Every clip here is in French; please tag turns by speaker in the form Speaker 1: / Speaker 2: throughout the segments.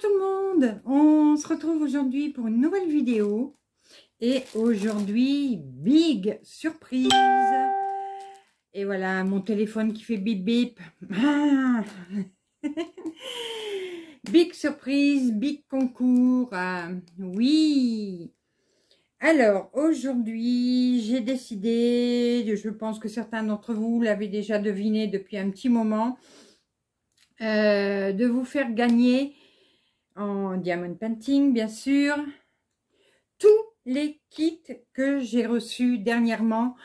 Speaker 1: tout le monde, on se retrouve aujourd'hui pour une nouvelle vidéo et aujourd'hui, big surprise Et voilà, mon téléphone qui fait bip bip Big surprise, big concours, ah, oui Alors, aujourd'hui, j'ai décidé, je pense que certains d'entre vous l'avez déjà deviné depuis un petit moment, euh, de vous faire gagner en diamond painting, bien sûr. Tous les kits que j'ai reçus dernièrement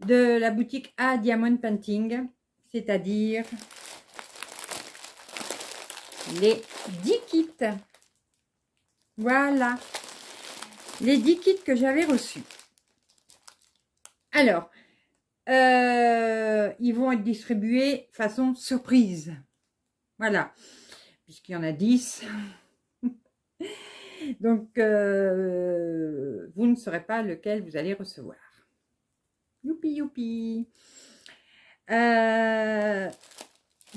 Speaker 1: de la boutique à diamond painting, c'est-à-dire les 10 kits. Voilà, les 10 kits que j'avais reçus. Alors, euh, ils vont être distribués façon surprise. Voilà, puisqu'il y en a 10. Donc, euh, vous ne saurez pas lequel vous allez recevoir. Youpi, youpi. Euh,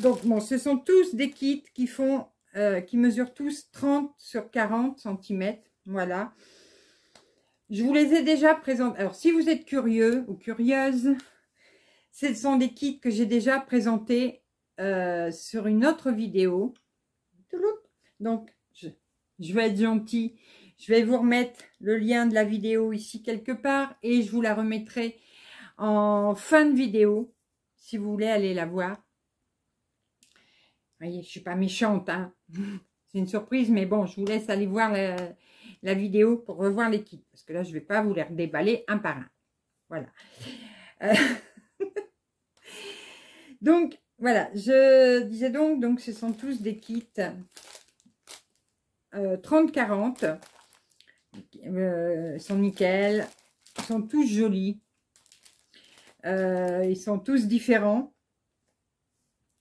Speaker 1: donc, bon, ce sont tous des kits qui font, euh, qui mesurent tous 30 sur 40 cm. Voilà. Je vous les ai déjà présentés. Alors, si vous êtes curieux ou curieuse, ce sont des kits que j'ai déjà présentés sur une autre vidéo. Donc, je vais être gentil. Je vais vous remettre le lien de la vidéo ici quelque part et je vous la remettrai en fin de vidéo si vous voulez aller la voir. Vous voyez, je suis pas méchante, hein. c'est une surprise, mais bon, je vous laisse aller voir la, vidéo pour revoir les kits, parce que là, je ne vais pas vous les déballer un par un. Voilà. Euh, donc, voilà, je disais donc, donc ce sont tous des kits 30-40. Euh, euh, ils sont nickel. Ils sont tous jolis. Euh, ils sont tous différents.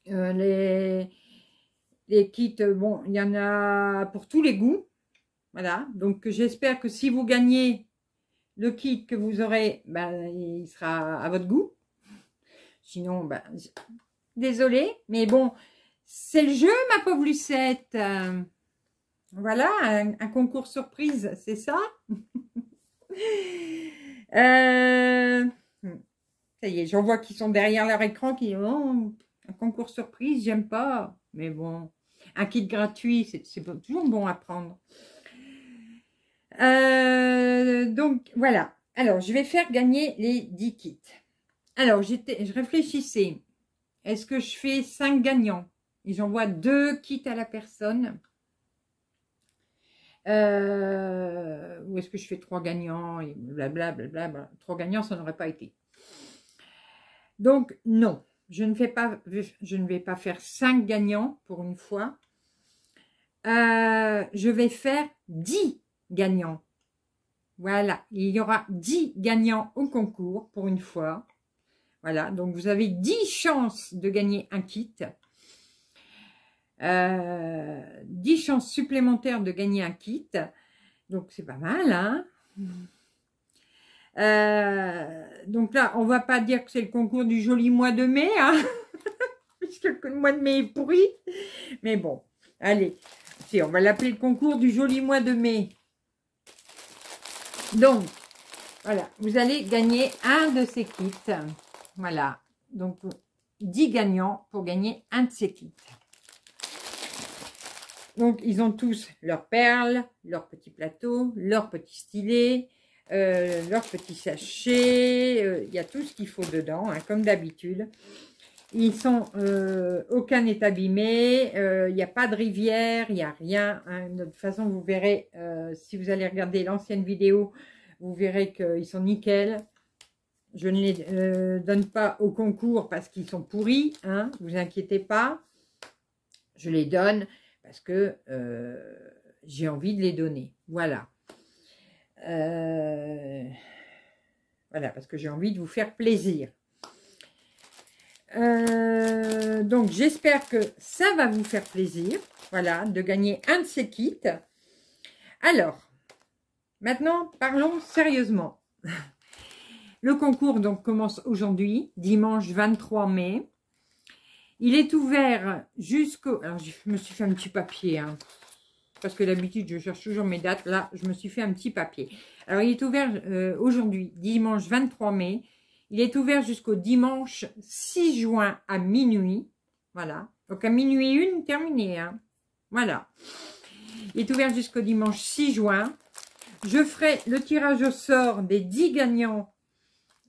Speaker 1: les, les kits, bon, il y en a pour tous les goûts. Voilà. Donc, j'espère que si vous gagnez le kit que vous aurez, ben, il sera à votre goût. Sinon, ben, désolé, mais bon, c'est le jeu, ma pauvre Lucette. Voilà, un, concours surprise, c'est ça euh, Ça y est, j'en vois qui sont derrière leur écran qui ont oh, un concours surprise, j'aime pas. Mais bon, un kit gratuit, c'est toujours bon à prendre. Euh, donc, voilà. Alors, je vais faire gagner les 10 kits. Alors, je réfléchissais. Est-ce que je fais 5 gagnants Et j'envoie 2 kits à la personne. Euh, ou est-ce que je fais trois gagnants et blablabla, Trois gagnants, ça n'aurait pas été. Donc, non, je ne, fais pas, je ne vais pas faire cinq gagnants pour une fois. Euh, je vais faire dix gagnants. Voilà, il y aura dix gagnants au concours pour une fois. Voilà, donc vous avez dix chances de gagner un kit. 10 euh, chances supplémentaires de gagner un kit. Donc, c'est pas mal, hein. mm. euh, donc là, on va pas dire que c'est le concours du joli mois de mai, hein, puisque le mois de mai est pourri. Mais bon, allez, si, on va l'appeler le concours du joli mois de mai. Donc, voilà, vous allez gagner un de ces kits. Voilà, donc 10 gagnants pour gagner un de ces kits. Donc, ils ont tous leurs perles, leurs petits plateaux, leurs petits stylets, euh, leurs petits sachets. Euh, il y a tout ce qu'il faut dedans, hein, comme d'habitude. Ils sont, euh, aucun n'est abîmé, il n'y a pas de rivière, il n'y a rien. Hein. De toute façon, vous verrez, si vous allez regarder l'ancienne vidéo, vous verrez qu'ils sont nickels. Je ne les donne pas au concours parce qu'ils sont pourris, hein, vous inquiétez pas. Je les donne parce que euh, j'ai envie de les donner. Voilà. Euh, voilà, parce que j'ai envie de vous faire plaisir. Euh, donc, j'espère que ça va vous faire plaisir, voilà, de gagner un de ces kits. Alors, maintenant, parlons sérieusement. Le concours donc commence aujourd'hui, dimanche 23 mai. Il est ouvert jusqu'au... Alors, je me suis fait un petit papier, hein, parce que d'habitude, je cherche toujours mes dates. Là, je me suis fait un petit papier. Alors, il est ouvert euh, aujourd'hui, dimanche 23 mai. Il est ouvert jusqu'au dimanche 6 juin à minuit. Voilà. Donc, à minuit une, terminé. Hein. Voilà. Il est ouvert jusqu'au dimanche 6 juin. Je ferai le tirage au sort des 10 gagnants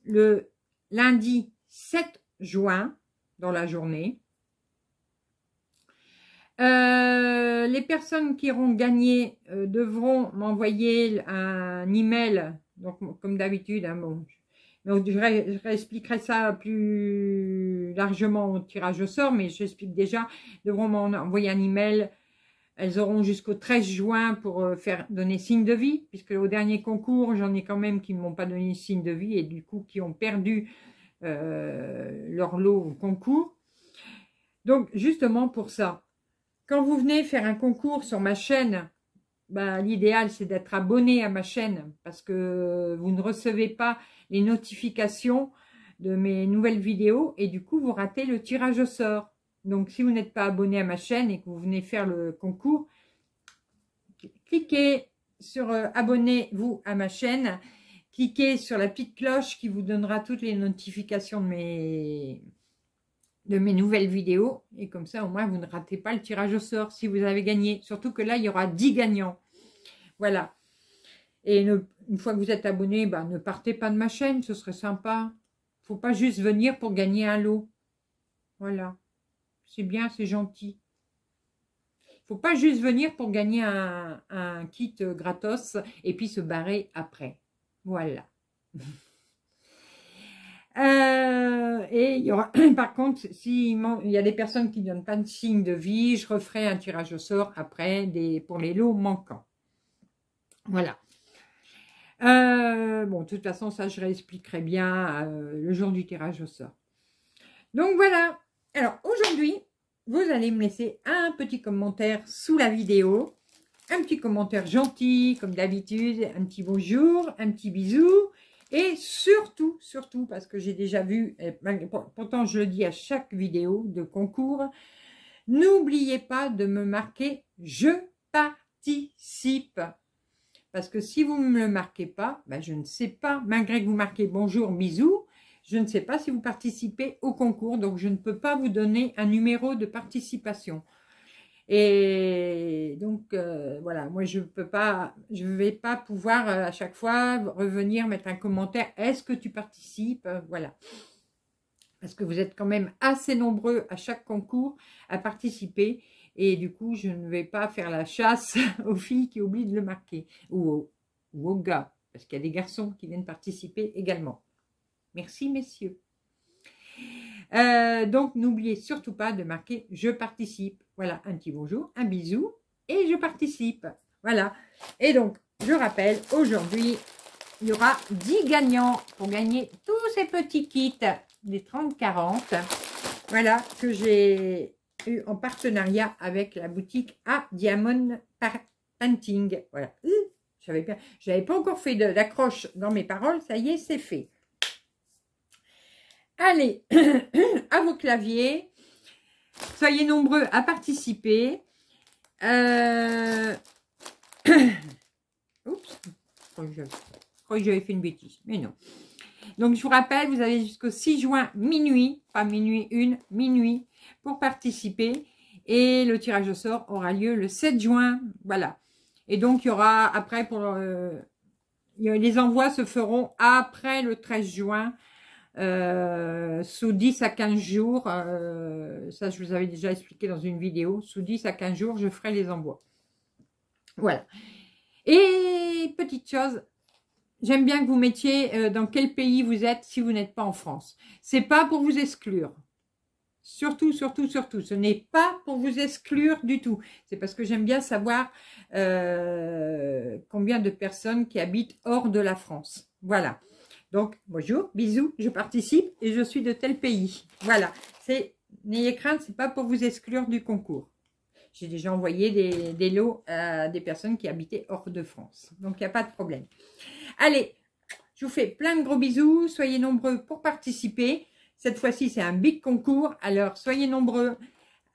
Speaker 1: le lundi 7 juin dans la journée. Euh, les personnes qui auront gagné euh, devront m'envoyer un email, donc comme d'habitude. Hein, bon, je, réexpliquerai ça plus largement au tirage au sort, mais j'explique déjà. Devront m'envoyer un email. Elles auront jusqu'au 13 juin pour euh, faire donner signe de vie, puisque au dernier concours, j'en ai quand même qui ne m'ont pas donné signe de vie et du coup qui ont perdu euh, leur lot au concours. Donc, justement pour ça, quand vous venez faire un concours sur ma chaîne, bah, l'idéal c'est d'être abonné à ma chaîne parce que vous ne recevez pas les notifications de mes nouvelles vidéos et du coup vous ratez le tirage au sort. Donc si vous n'êtes pas abonné à ma chaîne et que vous venez faire le concours, cliquez sur euh, abonnez-vous à ma chaîne Cliquez sur la petite cloche qui vous donnera toutes les notifications de mes, de mes nouvelles vidéos. Et comme ça, au moins, vous ne ratez pas le tirage au sort si vous avez gagné. Surtout que là, il y aura 10 gagnants. Voilà. Et une fois que vous êtes abonné, bah, ne partez pas de ma chaîne, ce serait sympa. Il ne faut pas juste venir pour gagner un lot. Voilà. C'est bien, c'est gentil. Il ne faut pas juste venir pour gagner un kit euh, gratos et puis se barrer après. Voilà. Euh, et il y aura, par contre, s'il y a des personnes qui ne donnent pas de signe de vie, je referai un tirage au sort après des, pour les lots manquants. Voilà. Euh, bon, de toute façon, ça, je réexpliquerai bien euh, le jour du tirage au sort. Donc, voilà. Alors, aujourd'hui, vous allez me laisser un petit commentaire sous la vidéo un petit commentaire gentil, comme d'habitude, un petit bonjour, un petit bisou. Et surtout, surtout, parce que j'ai déjà vu, pourtant je le dis à chaque vidéo de concours, n'oubliez pas de me marquer « Je participe ». Parce que si vous ne me le marquez pas, ben je ne sais pas, malgré que vous marquez « Bonjour, bisous », je ne sais pas si vous participez au concours, donc je ne peux pas vous donner un numéro de participation. Et donc, euh, voilà, moi, je peux pas, je vais pas pouvoir euh, à chaque fois revenir mettre un commentaire. Est-ce que tu participes euh, Voilà. Parce que vous êtes quand même assez nombreux à chaque concours à participer. Et du coup, je ne vais pas faire la chasse aux filles qui oublient de le marquer. Ou aux, gars, parce qu'il y a des garçons qui viennent participer également. Merci, messieurs. donc, n'oubliez surtout pas de marquer « Je participe ». Voilà, un petit bonjour, un bisou et je participe. Voilà. Et donc, je rappelle, aujourd'hui, il y aura 10 gagnants pour gagner tous ces petits kits des 30-40. Voilà, que j'ai eu en partenariat avec la boutique à Diamond Painting. Voilà. Hum, je n'avais pas encore fait d'accroche dans mes paroles. Ça y est, c'est fait. Allez, à vos claviers. Soyez nombreux à participer. Euh, oups, je crois que j'avais fait une bêtise, mais non. Donc, je vous rappelle, vous avez jusqu'au 6 juin, minuit, pas minuit une minuit, pour participer. Et le tirage au sort aura lieu le 7 juin, voilà. Et donc, il y aura après, pour euh, les envois se feront après le 13 juin, euh, sous 10 à 15 jours, euh, ça je vous avais déjà expliqué dans une vidéo, sous 10 à 15 jours, je ferai les envois. Voilà. Et petite chose, j'aime bien que vous mettiez euh, dans quel pays vous êtes si vous n'êtes pas en France. C'est pas pour vous exclure. Surtout, surtout, surtout, ce n'est pas pour vous exclure du tout. C'est parce que j'aime bien savoir combien de personnes qui habitent hors de la France. Voilà. Donc, bonjour, bisous, je participe et je suis de tel pays. Voilà, n'ayez crainte, c'est pas pour vous exclure du concours. J'ai déjà envoyé des, lots à des personnes qui habitaient hors de France. Donc, il n'y a pas de problème. Allez, je vous fais plein de gros bisous. Soyez nombreux pour participer. Cette fois-ci, c'est un big concours. Alors, soyez nombreux.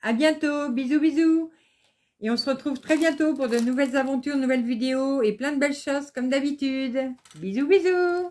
Speaker 1: À bientôt. Bisous, bisous. Et on se retrouve très bientôt pour de nouvelles aventures, nouvelles vidéos et plein de belles choses comme d'habitude. Bisous, bisous.